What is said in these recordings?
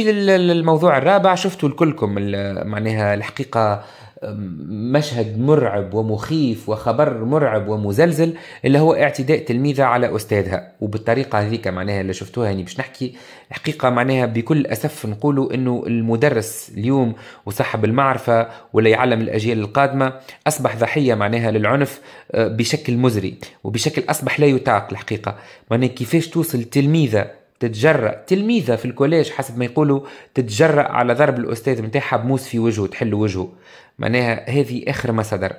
نمشي للموضوع الرابع شفتوا لكلكم معناها الحقيقه مشهد مرعب ومخيف وخبر مرعب ومزلزل اللي هو اعتداء تلميذة على أستاذها وبالطريقة هذيك معناها اللي شفتوها يعني باش نحكي الحقيقة معناها بكل أسف نقولوا أنه المدرس اليوم وصاحب المعرفة ولا يعلم الأجيال القادمة أصبح ضحية معناها للعنف أه، بشكل مزري وبشكل أصبح لا يطاق الحقيقة معناها كيفاش توصل تلميذة تتجرأ تلميذة في الكوليج حسب ما يقولوا تتجرأ على ضرب الأستاذ متاعها بموس في وجهه تحل وجهه معناها هذه آخر ما صدر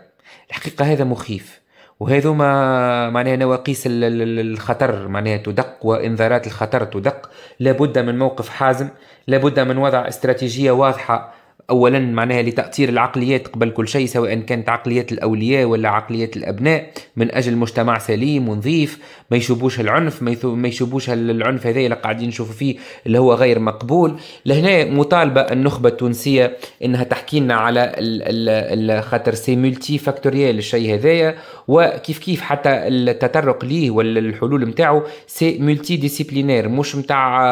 الحقيقة هذا مخيف وهذو ما معناها نواقيس الخطر معناها تدق وانذارات الخطر تدق لابد من موقف حازم لابد من وضع استراتيجية واضحة اولا معناها لتاثير العقليات قبل كل شيء سواء كانت عقليات الاولياء ولا عقليات الابناء من اجل مجتمع سليم ونظيف ما يشوبوش العنف ما يشوبوش العنف هذا اللي قاعدين نشوفوا فيه اللي هو غير مقبول لهنا مطالبه النخبه التونسيه انها تحكي لنا على خاطر سي ملتي فاكتوريال الشيء هذايا وكيف كيف حتى التطرق ليه ولا الحلول نتاعو سي ملتي ديسيبلينير مش نتاع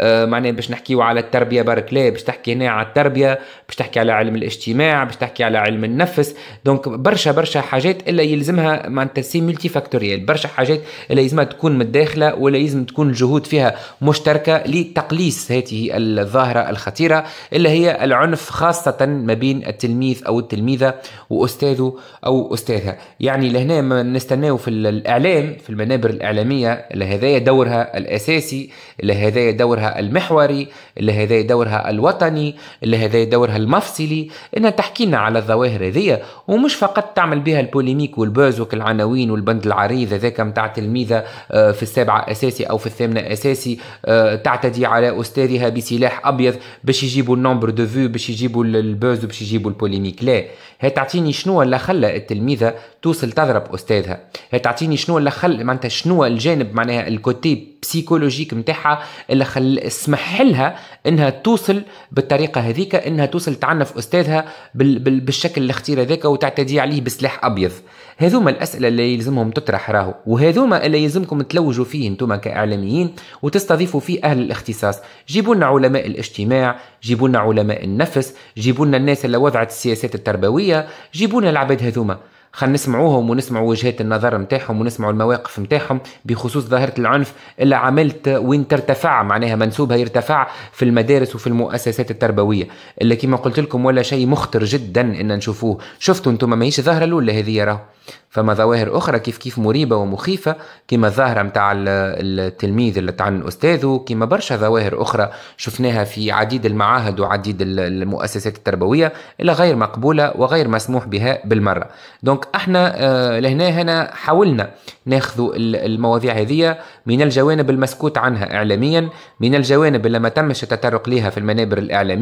آه، معناها باش نحكيو على التربيه برك لا باش تحكي هنا على التربيه باش تحكي على علم الاجتماع باش تحكي على علم النفس دونك برشا برشا حاجات الا يلزمها معناتها سي ملتي فاكتوريال برشا حاجات الا يلزمها تكون متداخله ولا يلزم تكون الجهود فيها مشتركه لتقليص هذه الظاهره الخطيره اللي هي العنف خاصه ما بين التلميذ او التلميذه واستاذه او استاذها يعني لهنا ما نستناو في الاعلام في المنابر الاعلاميه لهذايا دورها الاساسي لهذايا دورها المحوري لهذايا دورها الوطني لهذايا دورها دورها المفصلي انها تحكي لنا على الظواهر هذيا ومش فقط تعمل بها البوليميك والبوز والعناوين والبند العريض هذاك نتاع تلميذه آه، في السابعه اساسي او في الثامنه اساسي آه، تعتدي على استاذها بسلاح ابيض باش يجيبوا النومبر دو فيو باش يجيبوا البوز وباش يجيبوا البوليميك لا هي تعطيني شنو اللي خلى التلميذه توصل تضرب استاذها هي تعطيني شنو اللي خلى معناتها شنو الجانب معناها الكوتي بسيكولوجيك نتاعها اللي خل سمح لها انها توصل بالطريقه هذيك انها توصل تعنف استاذها بالشكل الاختير هذاك وتعتدي عليه بسلاح ابيض هذوما الاسئله اللي يلزمهم تطرح راهو وهذوما اللي يلزمكم تلوجوا فيه انتم كاعلاميين وتستضيفوا فيه اهل الاختصاص جيبوا لنا علماء الاجتماع جيبوا لنا علماء النفس جيبوا لنا الناس اللي وضعت السياسات التربويه جيبوا لنا العباد هذوما خل نسمعوهم ونسمعوا وجهات النظر نتاعهم ونسمعوا المواقف نتاعهم بخصوص ظاهره العنف اللي عملت وين ترتفع معناها منسوبها يرتفع في المدارس وفي المؤسسات التربويه اللي كما قلت لكم ولا شيء مخطر جدا ان نشوفوه شفتوا انتم ماهيش ظاهره الاولى هذه راهو فما ظواهر أخرى كيف كيف مريبة ومخيفة كما الظاهرة نتاع التلميذ اللي طعن أستاذه كما برشا ظواهر أخرى شفناها في عديد المعاهد وعديد المؤسسات التربوية الا غير مقبولة وغير مسموح بها بالمرة دونك احنا آه، لهنا هنا حاولنا ناخذ المواضيع هذه من الجوانب المسكوت عنها إعلاميا من الجوانب اللي ما تمش التطرق ليها في المنابر الإعلامية